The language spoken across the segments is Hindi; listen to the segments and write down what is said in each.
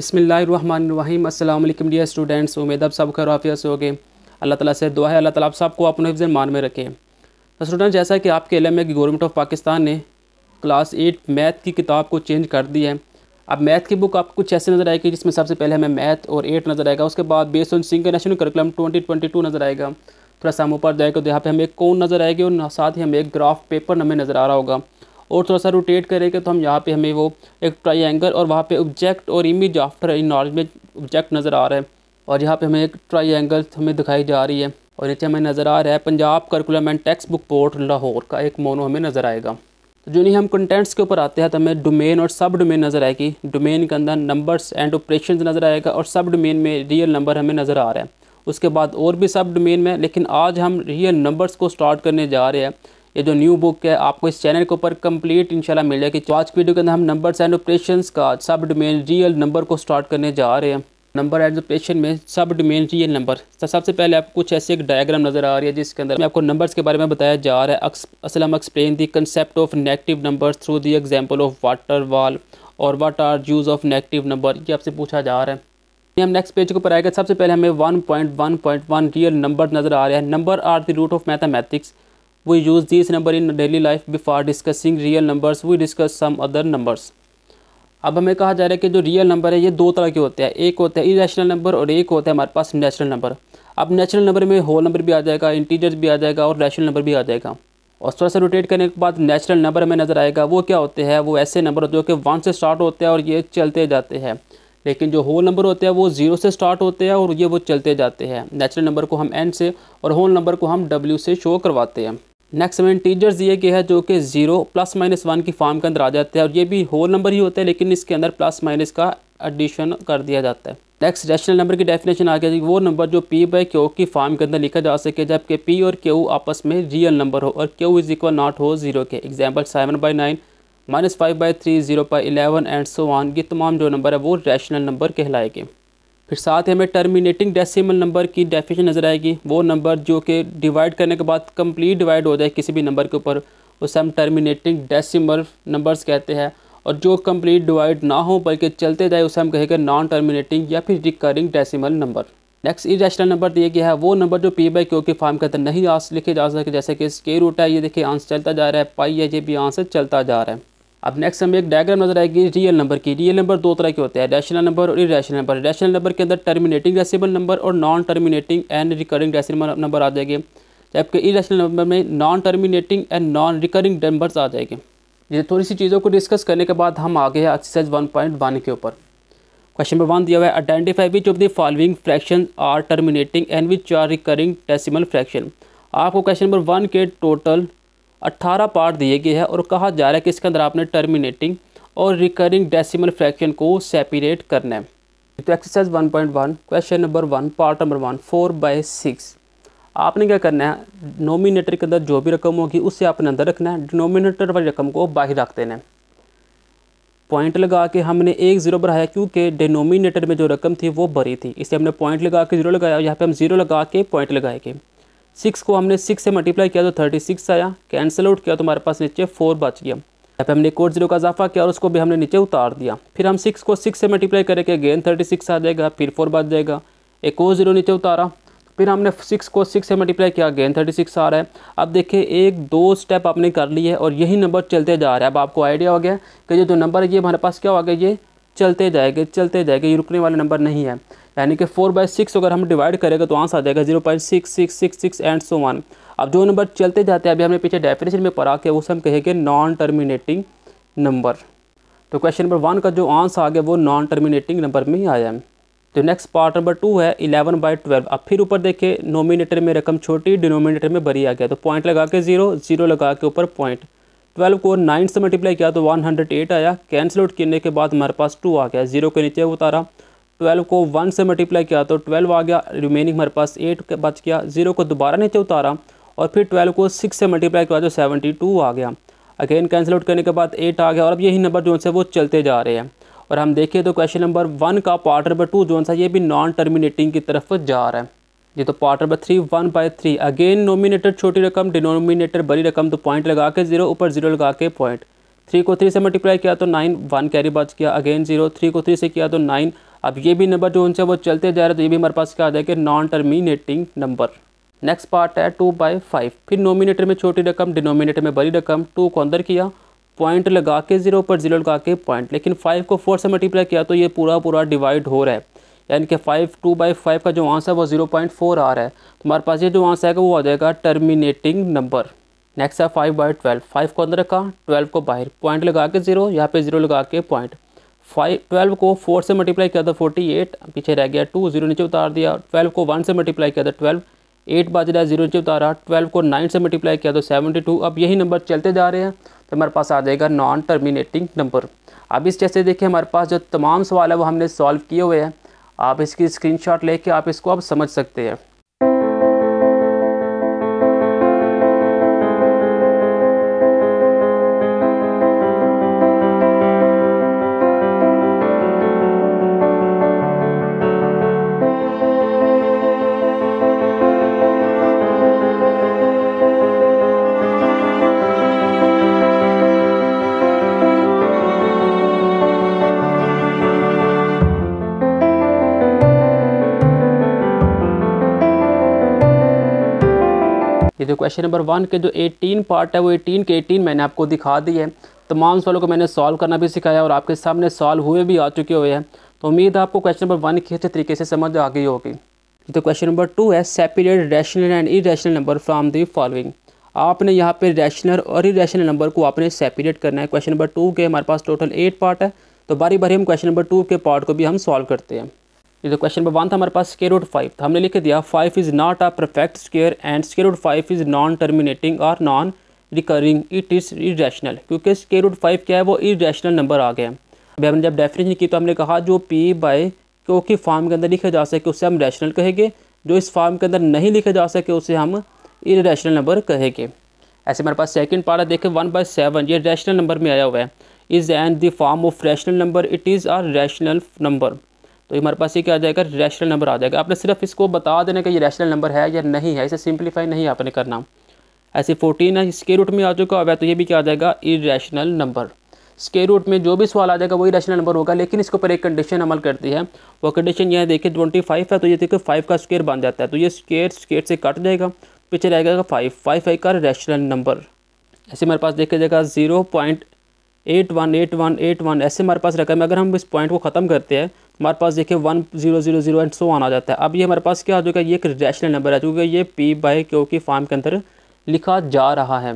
बसमीम अल्लाम डियर स्टूडेंट्स उम्मीद आप सब खराफिया से होगे अल्लाह ताला से दुआ है अल्लाह ताला आप सबको अपने हिफ्ज़ मान में रखें तो स्टूडेंट जैसा कि आपके इलम है गवर्नमेंट ऑफ पाकिस्तान ने क्लास एट मैथ की किताब को चेंज कर दी है अब मैथ की बुक आपको कुछ ऐसे नज़र आएगी जिसमें सबसे पहले हमें मैथ और एट नज़र आएगा उसके बाद base on single national curriculum twenty twenty two नज़र आएगा थोड़ा सा हम ऊपर जाएगा तो यहाँ पर हमें एक कौन नज़र आएगी और साथ ही हमें एक ग्राफ पेपर हमें नज़र आ रहा होगा और थोड़ा सा रोटेट करेंगे तो हम यहाँ पे हमें वो एक ट्राइंगल और वहाँ पे ऑब्जेक्ट और इमेज आफ्टर इन नॉलेज में ऑब्जेक्ट नज़र आ रहा है और यहाँ पे हमें एक ट्राइंगल हमें दिखाई जा रही है और नीचे हमें नज़र आ रहा है Punjab curriculum and textbook board Lahore का एक मोनो हमें नज़र आएगा तो जो नहीं हम कंटेंट्स के ऊपर आते हैं तो हमें डोमेन और सब डोमेन नज़र आएगी डोमेन के अंदर नंबर्स एंड ऑपरेशन नज़र आएगा और सब डोमेन में रियल नंबर हमें नज़र आ रहा है उसके बाद और भी सब डोमेन में लेकिन आज हम रियल नंबर्स को स्टार्ट करने जा रहे हैं ये जो न्यू बुक है आपको इस चैनल के ऊपर कंप्लीट इंशाल्लाह मिल जाएगी तो आज की वीडियो के अंदर हम नंबर्स एंड ऑपरेशन का सब डोमेन रियल नंबर को स्टार्ट करने जा रहे हैं नंबर एंड ऑपरेशन में सब डोमेन रियल नंबर तो सबसे पहले आपको कुछ ऐसे एक डायग्राम नजर आ रही है जिसके अंदर आपको नंबर्स के बारे में बताया जा रहा है असल हम explain the concept of negative number through the example of water wall और what are use of negative number ये आपसे पूछा जा रहा है हम नेक्स्ट पेज के ऊपर आएगा सबसे पहले हमें 1.1.1 रियल नंबर नजर आ रहा है number are the root of mathematics We use this number in daily life before discussing real numbers. We discuss some other numbers. अब हमें कहा जा रहा है कि जो रियल नंबर है ये दो तरह के होते हैं एक होता है इरेशनल नंबर और एक होता है हमारे पास नेचुरल नंबर अब नेचुरल नंबर में होल नंबर भी आ जाएगा इंटीजर्स भी आ जाएगा और रैशनल नंबर भी आ जाएगा और थोड़ा सा रोटेट करने के बाद नेचुरल नंबर हमें नज़र आएगा वो क्या होते हैं वो ऐसे नंबर जो कि वन से स्टार्ट होते हैं और ये चलते जाते हैं लेकिन जो होल नंबर होते हैं वो ज़ीरो से स्टार्ट होते हैं और ये वो चलते जाते हैं नेचुरल नंबर को हम एन से और होल नंबर को हम डब्ल्यू से शो करवाते हैं नेक्स्ट में इंटीजर्स दिए गए हैं जो कि जीरो प्लस माइनस वन की फॉर्म के अंदर आ जाते हैं और ये भी होल नंबर ही होते हैं लेकिन इसके अंदर प्लस माइनस का एडिशन कर दिया जाता है नेक्स्ट रैशनल नंबर की डेफिनेशन आ गया वो नंबर जो पी बाई क्यू की फॉर्म के अंदर लिखा जा सके जबकि पी और क्यू आपस में रियल नंबर हो और क्यू इज इक्वल नॉट हो जीरो के example seven by nine minus five by three zero by eleven and so on ये तमाम जो नंबर है वो रैशनल नंबर कहलाएंगे फिर साथ ही हमें टर्मिनेटिंग डेसिमल नंबर की डेफिनेशन नज़र आएगी वो नंबर जो कि डिवाइड करने के बाद कम्प्लीट डिवाइड हो जाए किसी भी नंबर के ऊपर उसे हम टर्मिनेटिंग डेसिमल नंबर्स कहते हैं और जो कम्प्लीट डिवाइड ना हो बल्कि चलते जाए उसे हम कहेंगे नॉन टर्मिनेटिंग या फिर recurring decimal number next irrational number दिया गया है वो नंबर जो पी बाई क्यू के फॉर्म के अंदर नहीं आ लिखे जा सके जैसे कि स्के रूट है ये देखिए आंसर चलता जा रहा है पाई है ये भी आंसर चलता जा रहा है अब नेक्स्ट हमें एक डायग्राम नजर आएगी रियल नंबर की रियल नंबर दो तरह के होते हैं रैशनल नंबर और इरेशनल नंबर रैशनल नंबर के अंदर टर्मिनेटिंग डेसिमल नंबर और non terminating and recurring decimal number आ जाएंगे जबकि इरेशनल नंबर में non terminating and non recurring numbers आ जाएंगे ये थोड़ी सी चीज़ों को डिस्कस करने के बाद हम आ गए हैं एक्सरसाइज वन पॉइंट वन के ऊपर क्वेश्चन नंबर वन दिया हुआ है identify which of the following fraction are terminating and which are recurring decimal fraction आपको क्वेश्चन नंबर वन के टोटल 18 पार्ट दिए गए हैं और कहा जा रहा है कि इसके अंदर आपने टर्मिनेटिंग और रिकरिंग डेसिमल फ्रैक्शन को सेपरेट करना है तो exercise 1.1 question number one part number one four by six आपने क्या करना है नोमिनेटर के अंदर जो भी रकम होगी उसे आपने अंदर रखना है डिनोमिनेटर वाली रकम को बाहर रख देना है पॉइंट लगा के हमने एक ज़ीरो बढ़ाया क्योंकि डिनोमिनेटर में जो रकम थी वो भरी थी इसलिए हमने पॉइंट लगा के ज़ीरो लगाया और यहाँ पे हम ज़ीरो लगा के पॉइंट लगाएंगे सिक्स को हमने सिक्स से मल्टीप्लाई किया तो थर्टी सिक्स आया कैंसिल आउट किया तो हमारे पास नीचे फोर बच गया यहाँ पे हमने कोड जीरो का इजाफा किया और उसको भी हमने नीचे उतार दिया फिर हम सिक्स को सिक्स से मल्टीप्लाई करके अगेन थर्टी सिक्स आ जाएगा फिर फोर बच जाएगा एक और जीरो नीचे उतारा फिर हमने सिक्स को सिक्स से मल्टीप्लाई किया अगेन थर्टी सिक्स आ रहा है अब देखिए एक दो स्टेप आपने कर लिए और यही नंबर चलते जा रहा है अब आपको आइडिया हो गया कि ये जो नंबर है ये हमारे पास क्या हो गया ये चलते जाएंगे चलते जाएंगे ये रुकने वाले नंबर नहीं है यानी कि फोर बाई सिक्स अगर हम डिवाइड करेंगे तो आंसर आ जाएगा zero point six six six six and so on अब जो नंबर चलते जाते हैं अभी हमने पीछे डेफिनेशन में पढ़ा के उसे हम कहेंगे नॉन टर्मिनेटिंग नंबर तो क्वेश्चन नंबर वन का जो आंसर आ गया वो नॉन टर्मिनेटिंग नंबर में ही आया है तो नेक्स्ट पार्ट नंबर टू है इलेवन बाई ट्वेल्व अब फिर ऊपर देखिए नोमिनेटर में रकम छोटी डिनोमिनेटर में बड़ी आ गया तो पॉइंट लगा के जीरो जीरो लगा के ऊपर पॉइंट ट्वेल्व को नाइन से मल्टीप्लाई किया तो वन हंड्रेड एट आया कैंसिल आउट करने के बाद हमारे पास टू आ गया जीरो के नीचे उतारा ट्वेल्व को वन से मल्टीप्लाई किया तो ट्वेल्व आ गया रिमेनिंग हमारे पास एट बच गया जीरो को दोबारा नीचे उतारा और फिर ट्वेल्व को सिक्स से मल्टीप्लाई किया तो सेवेंटी टू आ गया अगेन कैंसिल आउट करने के बाद एट आ गया और अब यही नंबर जो है वो चलते जा रहे हैं और हम देखें तो क्वेश्चन नंबर वन का पार्ट नंबर टू जो है ये भी नॉन टर्मिनेटिंग की तरफ जा रहा है जी तो part number three one by three again numerator छोटी रकम डिनोमिनेटर बड़ी रकम तो पॉइंट लगा के जीरो ऊपर जीरो लगा के पॉइंट थ्री को थ्री से मल्टीप्लाई किया तो नाइन वन कैरी बात किया अगेन जीरो थ्री को थ्री से किया तो नाइन अब ये भी नंबर जो उनसे वो चलते जा रहे तो ये भी हमारे पास क्या आ जाएगा non terminating number next part है टू बाई फाइव फिर नोमिनेटर में छोटी रकम डिनोमिनेटर में बड़ी रकम टू को अंदर किया पॉइंट लगा के जीरो पर जीरो लगा के पॉइंट लेकिन फाइव को फोर से मल्टीप्लाई किया तो ये पूरा पूरा डिवाइड हो रहा है यानी कि फाइव टू बाई फाइव का जो आंसर है वो ज़ीरो पॉइंट फोर आ रहा है तो हमारे पास ये जो आंसर आएगा वो आ जाएगा टर्मिनेटिंग नंबर नेक्स्ट है फाइव बाई ट्वेल्व फाइव को अंदर रखा ट्वेल्व को बाहर पॉइंट लगा के ज़ीरो यहाँ पे ज़ीरो लगा के पॉइंट फाइव ट्वेल्व को फोर से मल्टीप्लाई किया था फोर्टी एट पीछे रह गया टू जीरो नीचे उतार दिया ट्वेल्व को वन से मल्टीप्लाई किया था ट्वेल्व एट बाज रहा है जीरो नीचे उतारा ट्वेल्व को नाइन से मल्टीप्लाई किया तो सेवेंटी टू अब यही नंबर चलते जा रहे हैं तो हमारे पास आ जाएगा नॉन टर्मिनेटिंग नंबर अब इस जैसे देखिए हमारे पास जो तमाम सवाल है वो हमने सॉल्व किए हुए हैं आप इसकी स्क्रीनशॉट लेके आप इसको अब समझ सकते हैं ये जो क्वेश्चन नंबर वन के जो 18 पार्ट है वो 18 के 18 मैंने आपको दिखा दी है तमाम सवालों को मैंने सॉल्व करना भी सिखाया और आपके सामने सॉल्व हुए भी आ चुके हुए हैं तो उम्मीद है आपको क्वेश्चन नंबर वन की अच्छे तरीके से समझ आ गई होगी तो क्वेश्चन नंबर टू है separate rational and irrational number from the following आपने यहाँ पे रैशनल और इरेशनल नंबर को आपने सेपरेट करना है क्वेश्चन नंबर टू के हमारे पास टोटल एट पार्ट है तो बारी बारी हम क्वेश्चन नंबर टू के पार्ट को भी हम सॉल्व करते हैं ये जो क्वेश्चन नंबर वन था हमारे पास स्केयर रूट फाइव था हमने लिख दिया five is not a perfect square and square root five is non terminating और non recurring it is irrational क्योंकि स्केयर रूट फाइव क्या है वो इरेशनल नंबर आ गया अभी हमने जब डेफिनेशन की तो हमने कहा जो पी बाई क्यों कि फार्म के अंदर लिखा जा सके उससे हम रैशनल कहेंगे जो इस फार्म के अंदर नहीं लिखा जा सके उसे हम इरेशनल नंबर कहेंगे ऐसे हमारे पास सेकेंड पार्ट है देखे वन बाई सेवन ये रैशनल नंबर में आया हुआ है is and the form of rational number it is are rational number तो हमारे पास ये क्या आ जाएगा रैशनल नंबर आ जाएगा आपने सिर्फ इसको बता देना कि ये रैशनल नंबर है या नहीं है इसे सिंप्लीफाई नहीं आपने करना ऐसे फोर्टीन है इसके रूट में आ चुका हुआ है तो ये भी क्या आ जाएगा इरेशनल नंबर इसके रूट में जो भी सवाल आ जाएगा वही रैशनल नंबर होगा लेकिन इसके ऊपर एक कंडीशन अमल करती है वो कंडीशन यह देखिए ट्वेंटी फाइव है तो ये देखिए फाइव का स्केयर बन जाता है तो ये स्केयर स्केयर से कट जाएगा पीछे रह जाएगा फाइव फाइव फाइव का रैशनल नंबर ऐसे हमारे पास देखा जाएगा zero point eight one eight one eight one ऐसे हमारे पास रकम है अगर हम इस पॉइंट को ख़त्म करते हैं हमारे पास देखिए one zero zero zero and so on आ जाता है अब ये हमारे पास क्या हो जाएगा ये एक रैशनल नंबर है क्योंकि ये पी बाई क्यू की फार्म के अंदर लिखा जा रहा है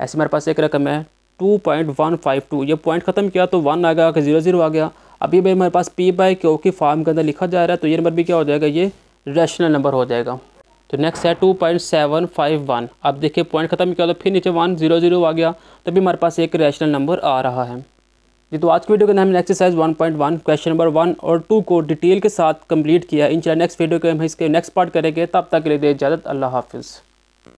ऐसे हमारे पास एक रकम है two point one five two ये पॉइंट ख़त्म किया तो वन आ गया जीरो जीरो आ गया अभी भाई हमारे पास पी बाई क्यू की फार्म के अंदर लिखा जा रहा है तो ये नंबर भी क्या हो जाएगा ये रैशनल नंबर हो जाएगा तो नेक्स्ट है two point seven five one अब देखिए पॉइंट ख़त्म किया तो फिर नीचे वन जीरो जीरो आ गया तभी हमारे पास एक रैशनल नंबर आ रहा है जी तो आज की वीडियो के अंदर हमने एक्सरसाइज 1.1 क्वेश्चन नंबर वन और टू को डिटेल के साथ कंप्लीट किया इन इंशाल्लाह नेक्स्ट वीडियो के हम इसके नेक्स्ट पार्ट करेंगे तब तक के लिए इजाज़त अल्लाह हाफिज़